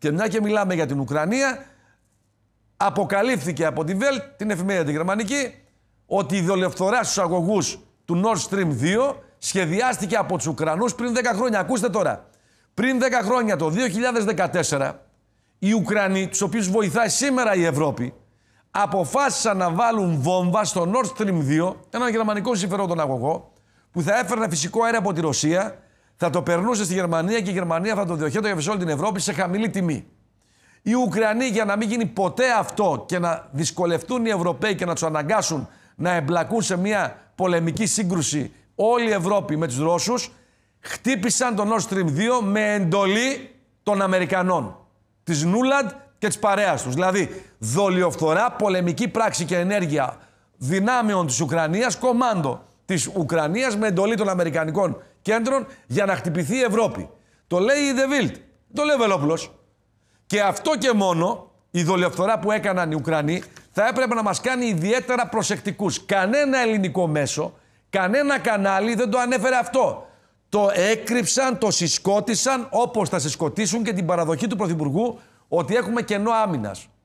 Και μια και μιλάμε για την Ουκρανία, αποκαλύφθηκε από τη Welt, την εφημερίδα τη Γερμανική, ότι η δολευθορά στους αγωγούς του Nord Stream 2 σχεδιάστηκε από τους Ουκρανούς πριν 10 χρόνια. Ακούστε τώρα. Πριν 10 χρόνια, το 2014, οι Ουκρανοί, τους οποίους βοηθάει σήμερα η Ευρώπη, αποφάσισαν να βάλουν βόμβα στο Nord Stream 2, ένα γερμανικό συμφερόντον αγωγό, που θα έφερνε φυσικό αέριο από τη Ρωσία θα το περνούσε στη Γερμανία και η Γερμανία θα το διοχέτωγε σε όλη την Ευρώπη σε χαμηλή τιμή. Οι Ουκρανοί για να μην γίνει ποτέ αυτό και να δυσκολευτούν οι Ευρωπαίοι και να τους αναγκάσουν να εμπλακούν σε μια πολεμική σύγκρουση όλη η Ευρώπη με τους Ρώσους, χτύπησαν τον Nord Stream 2 με εντολή των Αμερικανών, της Νούλαντ και της παρέας τους. Δηλαδή, δολιοφθορά, πολεμική πράξη και ενέργεια δυνάμεων της Ουκρανίας, κομμάντο της Ουκρανίας με εντολή των Αμερικανικών κέντρων για να χτυπηθεί η Ευρώπη. Το λέει η Δεβίλτ. Το λέει ο Βελόπουλος. Και αυτό και μόνο η δολιοφθορά που έκαναν οι Ουκρανοί θα έπρεπε να μας κάνει ιδιαίτερα προσεκτικούς. Κανένα ελληνικό μέσο, κανένα κανάλι δεν το ανέφερε αυτό. Το έκρυψαν, το συσκότησαν όπως θα συσκοτήσουν και την παραδοχή του Πρωθυπουργού ότι έχουμε κενό άμυνας.